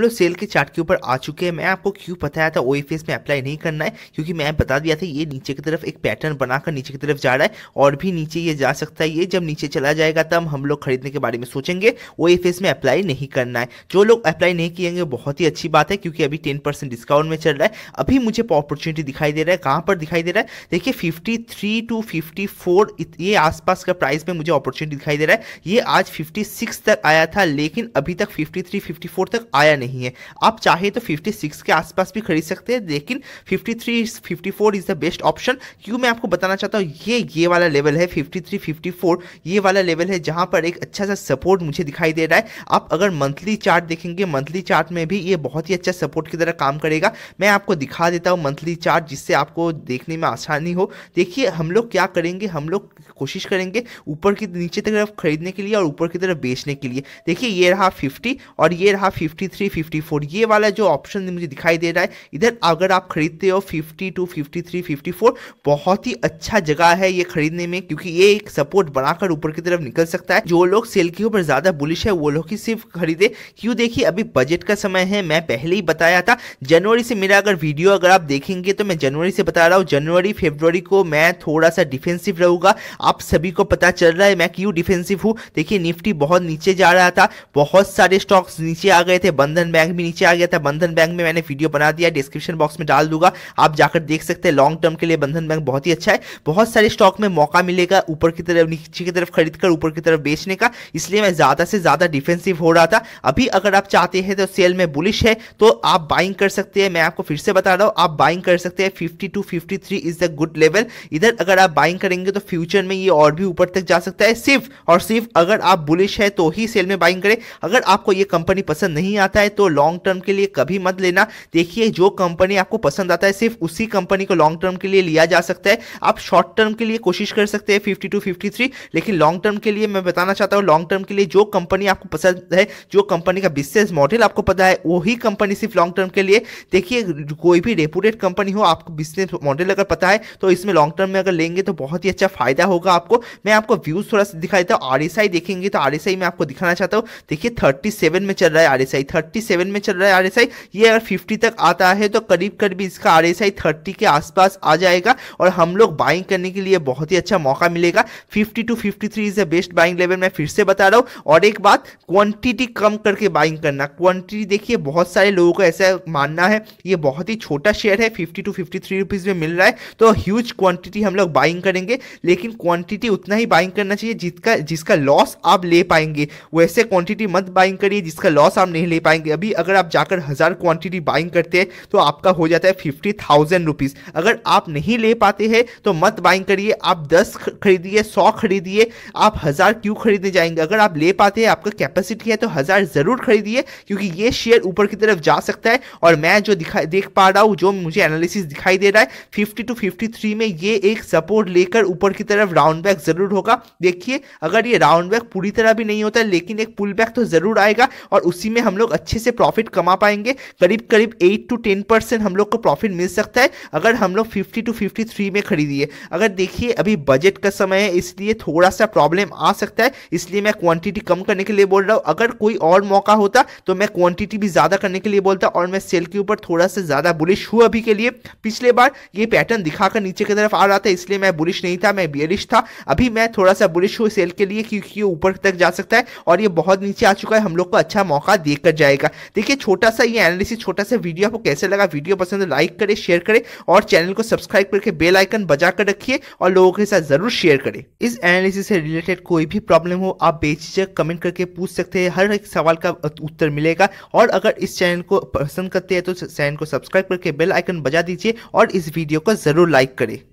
लोग सेल के चार्ट के ऊपर आ चुके हैं मैं आपको क्यों बताया था ओई में अप्लाई नहीं करना है क्योंकि मैं बता दिया था ये नीचे की तरफ एक पैटर्न बनाकर नीचे की तरफ जा रहा है और भी नीचे ये जा सकता है ये जब नीचे चला जाएगा तब हम लोग खरीदने के बारे में सोचेंगे ओ में अप्लाई नहीं करना है जो लोग अप्लाई नहीं किएंगे बहुत ही अच्छी बात है क्योंकि अभी टेन डिस्काउंट में चल रहा है अभी मुझे अपॉर्चुनिटी दिखाई दे रहा है कहाँ पर दिखाई दे रहा है देखिए fifty three two fifty four ये आसपास का प्राइस में मुझे अपॉर्चुनिटी दिखाई दे रहा है ये आज फिफ्टी सिक्स तक आया था लेकिन अभी तक फिफ्टी थ्री फिफ्टी फोर तक आया नहीं नहीं है आप चाहे तो 56 के आसपास भी खरीद सकते हैं लेकिन 53 54 इज़ द बेस्ट ऑप्शन क्यों मैं आपको बताना चाहता हूँ ये ये वाला लेवल है 53 54 ये वाला लेवल है जहाँ पर एक अच्छा सा सपोर्ट मुझे दिखाई दे रहा है आप अगर मंथली चार्ट देखेंगे मंथली चार्ट में भी ये बहुत ही अच्छा सपोर्ट की तरह काम करेगा मैं आपको दिखा देता हूँ मंथली चार्ट जिससे आपको देखने में आसानी हो देखिए हम लोग क्या करेंगे हम लोग कोशिश करेंगे ऊपर की नीचे की तरफ खरीदने के लिए और ऊपर की तरफ बेचने के लिए देखिए ये रहा फिफ्टी और ये रहा फिफ्टी थ्री फिफ्टी फोर ये वाला जो ऑप्शन मुझे दिखाई दे रहा है इधर अगर आप खरीदते हो fifty two fifty three fifty four बहुत ही अच्छा जगह है ये खरीदने में क्योंकि ये एक सपोर्ट बनाकर ऊपर की तरफ निकल सकता है जो लोग सेल के ऊपर ज़्यादा बुलिश है वो लोग ही सिर्फ खरीदे क्यों देखिए अभी बजट का समय है मैं पहले ही बताया था जनवरी से मेरा अगर वीडियो अगर आप देखेंगे तो मैं जनवरी से बता रहा हूँ जनवरी फेब्रवरी को मैं थोड़ा सा डिफेंसिव रहूँगा आप सभी को पता चल रहा है मैं क्यों डिफेंसिव हूँ देखिए निफ्टी बहुत नीचे जा रहा था बहुत सारे स्टॉक्स नीचे आ गए थे बंधन बैंक भी नीचे आ गया था बंधन बैंक में मैंने वीडियो बना दिया डिस्क्रिप्शन बॉक्स में डाल दूंगा आप जाकर देख सकते हैं लॉन्ग टर्म के लिए बंधन बैंक बहुत ही अच्छा है बहुत सारे स्टॉक में मौका मिलेगा ऊपर की तरफ नीचे की तरफ खरीद कर ऊपर की तरफ बेचने का इसलिए मैं ज़्यादा से ज़्यादा डिफेंसिव हो रहा था अभी अगर आप चाहते हैं तो सेल में बुलिश है तो आप बाइंग कर सकते हैं मैं आपको फिर से बता रहा हूँ आप बाइंग कर सकते हैं fifty two fifty three is the good level इधर अगर आप बाइंग करेंगे तो फ्यूचर में ये और भी ऊपर तक जा सकता है सिर्फ और सिर्फ अगर आप बुलिश है तो ही सेल में बाइंग करें अगर आपको ये कंपनी पसंद नहीं आता है तो लॉन्ग टर्म के लिए कभी मत लेना देखिए जो कंपनी आपको पसंद आता है सिर्फ उसी कंपनी को लॉन्ग टर्म के लिए लिया जा सकता है आप शॉर्ट टर्म के लिए कोशिश कर सकते हैं फिफ्टी टू फिफ्टी थ्री लेकिन लॉन्ग टर्म के लिए मैं बताना चाहता हूँ लॉन्ग टर्म के लिए जो कंपनी आपको पसंद है जो कंपनी का बिजनेस मॉडल आपको पता है वही कंपनी सिर्फ लॉन्ग टर्म के लिए देखिए कोई भी रेपुटेड कंपनी हो आपको बिजनेस मॉडल अगर पता है तो इसमें लॉन्ग टर्म में अगर लेंगे तो बहुत ही अच्छा फायदा होगा होगा आपको मैं आपको व्यूज थोड़ा सा दिखा देता हूँ आर देखेंगे तो आर मैं आपको दिखाना चाहता हूँ देखिए थर्टी में चल रहा है आर एस में चल रहा है आर ये अगर फिफ्टी तक आता है तो करीब करीब इसका आर एस के आसपास आ जाएगा और हम लोग बाइंग करने के लिए बहुत ही अच्छा मौका मिलेगा fifty two fifty three is the best buying level मैं फिर से बता रहा हूँ और एक बात क्वांटिटी कम करके बाइंग करना क्वांटिटी देखिए बहुत सारे लोगों को ऐसा मानना है ये बहुत ही छोटा शेयर है fifty two fifty three rupees में मिल रहा है तो ह्यूज क्वांटिटी हम लोग बाइंग करेंगे लेकिन क्वांटिटी उतना ही बाइंग करना चाहिए जिसका जिसका लॉस आप ले पाएंगे वैसे क्वांटिटी मत बाइंग करिए जिसका लॉस आप नहीं ले पाएंगे अभी अगर आप जाकर हज़ार क्वांटिटी बाइंग करते हैं तो आपका हो जाता है फिफ्टी थाउजेंड रुपीज़ अगर आप नहीं ले पाते हैं तो मत बाइंग करिए आप दस खरीदिए सौ खरीदिए आप हज़ार क्यों खरीदने जाएंगे अगर आप ले पाते हैं आपका कैपेसिटी है तो हज़ार ज़रूर खरीदिए क्योंकि ये शेयर ऊपर की तरफ जा सकता है और मैं जो दिखाई देख पा रहा हूँ जो मुझे एनालिसिस दिखाई दे रहा है फिफ्टी टू फिफ्टी थ्री में ये एक सपोर्ट लेकर ऊपर की तरफ राउंड बैक जरूर होगा देखिए अगर ये राउंड बैक पूरी तरह भी नहीं होता लेकिन एक पुल बैक तो जरूर आएगा और उसी में हम लोग अच्छे से प्रॉफिट कमा पाएंगे करीब करीब एट टू टेन परसेंट हम लोग को प्रॉफिट मिल सकता है अगर हम लोग फिफ्टी टू फिफ्टी थ्री में खरीदिए अगर देखिए अभी बजट का समय है इसलिए थोड़ा सा प्रॉब्लम आ सकता है इसलिए मैं क्वांटिटी कम करने के लिए बोल रहा हूँ अगर कोई और मौका होता तो मैं क्वांटिटी भी ज़्यादा करने के लिए बोलता और मैं सेल के ऊपर थोड़ा सा ज़्यादा बुलिश हुआ अभी के लिए पिछले बार ये पैटर्न दिखाकर नीचे की तरफ आ रहा था इसलिए मैं बुलिश नहीं था मैं बियरिश था अभी मैं थोड़ा सा बुलिश हूँ सेल के लिए क्योंकि ये ऊपर तक जा सकता है और ये बहुत नीचे आ चुका है हम लोग को अच्छा मौका देकर जाएगा देखिए छोटा सा ये एनालिसिस छोटा सा वीडियो आपको कैसे लगा वीडियो पसंद लाइक करे शेयर करे और चैनल को सब्सक्राइब करके बेल आइकन बजा कर रखिए और लोगों के साथ जरूर शेयर करें इस एनालिसिस से रिलेटेड कोई भी प्रॉब्लम हो आप बेचक कमेंट करके पूछ सकते हैं हर एक सवाल का उत्तर मिलेगा और अगर इस चैनल को पसंद करते हैं तो चैनल को सब्सक्राइब करके बेल आइकन बजा दीजिए और इस वीडियो को जरूर लाइक करें